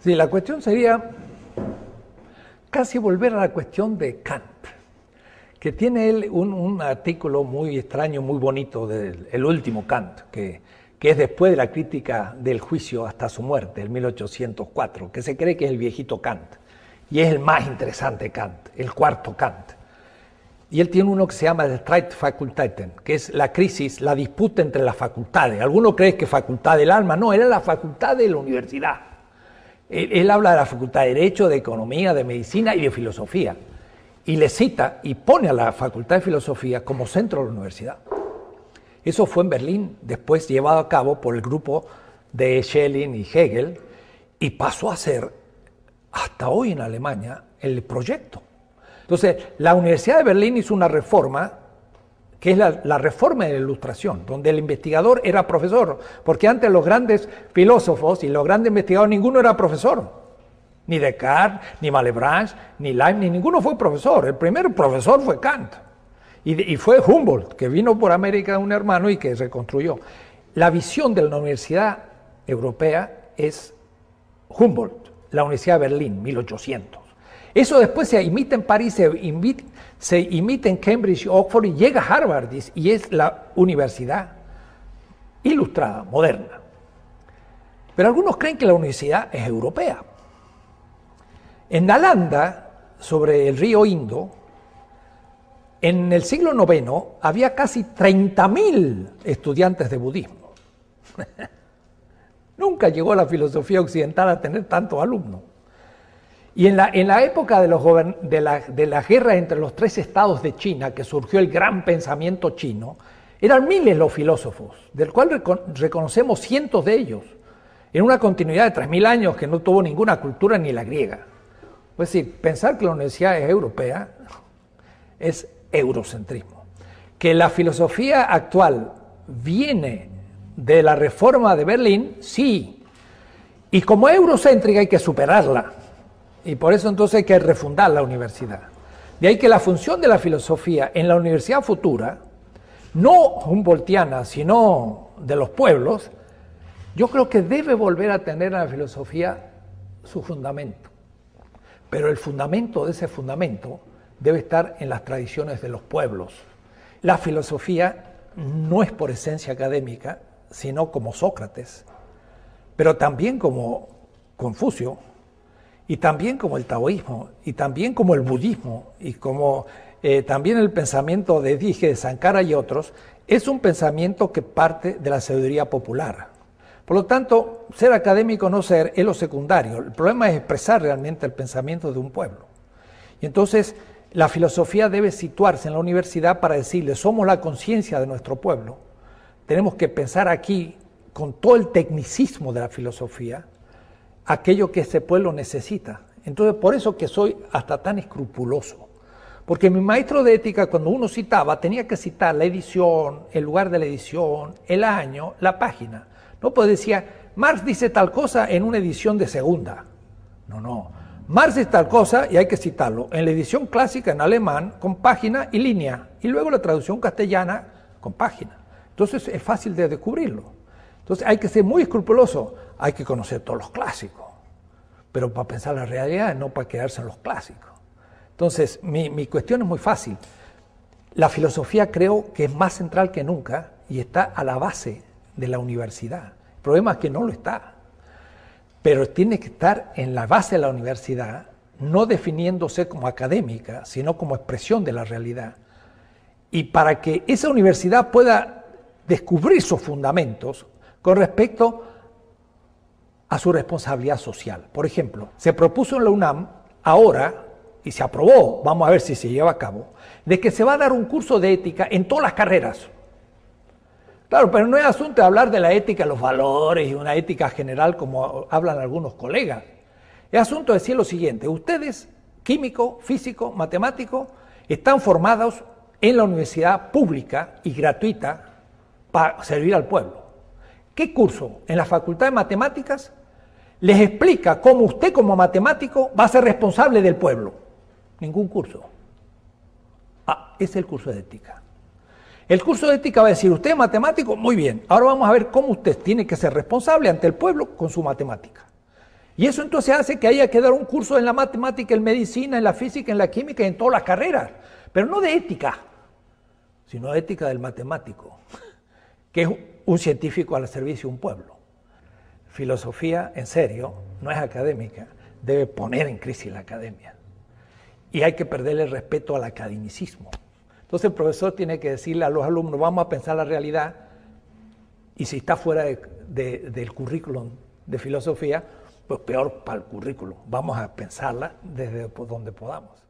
Sí, la cuestión sería casi volver a la cuestión de Kant, que tiene él un, artículo muy extraño, muy bonito, del último Kant, que, es después de la crítica del juicio hasta su muerte, en 1804, que se cree que es el viejito Kant, y es el más interesante Kant, el cuarto Kant. Y él tiene uno que se llama Streit Facultaten, que es la crisis, la disputa entre las facultades. Algunos creen que facultad del alma, no, era la facultad de la universidad. Él, habla de la Facultad de Derecho, de Economía, de Medicina y de Filosofía. Y le cita y pone a la Facultad de Filosofía como centro de la universidad. Eso fue en Berlín, después llevado a cabo por el grupo de Schelling y Hegel, y pasó a ser, hasta hoy en Alemania, el proyecto. Entonces, la Universidad de Berlín hizo una reforma que es la, reforma de la ilustración, donde el investigador era profesor, porque antes los grandes filósofos y los grandes investigadores, ninguno era profesor. Ni Descartes, ni Malebranche, ni Leibniz, ninguno fue profesor. El primer profesor fue Kant. Y, y fue Humboldt, que vino por América un hermano y que se construyó. La visión de la universidad europea es Humboldt, la Universidad de Berlín, 1800. Eso después se imita en París, se imita, en Cambridge, Oxford y llega a Harvard y es la universidad ilustrada, moderna. Pero algunos creen que la universidad es europea. En Nalanda, sobre el río Indo, en el siglo IX había casi 30.000 estudiantes de budismo. Nunca llegó la filosofía occidental a tener tantos alumnos. Y en la, en la época de, los de, la, de las guerras entre los tres estados de China, que surgió el gran pensamiento chino, eran miles los filósofos, del cual reconocemos cientos de ellos, en una continuidad de 3.000 años que no tuvo ninguna cultura ni la griega. Es decir, pensar que la universidad es europea es eurocentrismo. Que la filosofía actual viene de la reforma de Berlín, sí. Y como eurocéntrica hay que superarla. Y por eso entonces hay que refundar la universidad. De ahí que la función de la filosofía en la universidad futura, no humboldtiana, sino de los pueblos, yo creo que debe volver a tener en la filosofía su fundamento. Pero el fundamento de ese fundamento debe estar en las tradiciones de los pueblos. La filosofía no es por esencia académica, sino como Sócrates, pero también como Confucio, y también como el taoísmo, y también como el budismo, y como eh, también el pensamiento de Dije, de Sankara y otros, es un pensamiento que parte de la sabiduría popular. Por lo tanto, ser académico no ser es lo secundario. El problema es expresar realmente el pensamiento de un pueblo. Y entonces, la filosofía debe situarse en la universidad para decirle, somos la conciencia de nuestro pueblo. Tenemos que pensar aquí con todo el tecnicismo de la filosofía, aquello que ese pueblo necesita. Entonces, por eso que soy hasta tan escrupuloso. Porque mi maestro de ética, cuando uno citaba, tenía que citar la edición, el lugar de la edición, el año, la página. No, pues decía, Marx dice tal cosa en una edición de segunda. No, no. Marx es tal cosa, y hay que citarlo, en la edición clásica en alemán, con página y línea, y luego la traducción castellana con página. Entonces es fácil de descubrirlo. Entonces hay que ser muy escrupuloso, hay que conocer todos los clásicos, pero para pensar la realidad, no para quedarse en los clásicos. Entonces, mi, mi cuestión es muy fácil. La filosofía creo que es más central que nunca y está a la base de la universidad. El problema es que no lo está, pero tiene que estar en la base de la universidad, no definiéndose como académica, sino como expresión de la realidad. Y para que esa universidad pueda descubrir sus fundamentos, con respecto a su responsabilidad social. Por ejemplo, se propuso en la UNAM ahora, y se aprobó, vamos a ver si se lleva a cabo, de que se va a dar un curso de ética en todas las carreras. Claro, pero no es asunto de hablar de la ética, los valores y una ética general como hablan algunos colegas. Es asunto de decir lo siguiente, ustedes, químico, físico, matemático, están formados en la universidad pública y gratuita para servir al pueblo. ¿Qué curso? En la Facultad de Matemáticas les explica cómo usted como matemático va a ser responsable del pueblo. Ningún curso. Ah, es el curso de ética. El curso de ética va a decir, usted es matemático, muy bien, ahora vamos a ver cómo usted tiene que ser responsable ante el pueblo con su matemática. Y eso entonces hace que haya que dar un curso en la matemática, en medicina, en la física, en la química, en todas las carreras, pero no de ética, sino de ética del matemático, que es un científico al servicio de un pueblo. Filosofía, en serio, no es académica, debe poner en crisis la academia. Y hay que perderle el respeto al academicismo. Entonces el profesor tiene que decirle a los alumnos, vamos a pensar la realidad, y si está fuera del currículum de filosofía, pues peor para el currículum. Vamos a pensarla desde donde podamos.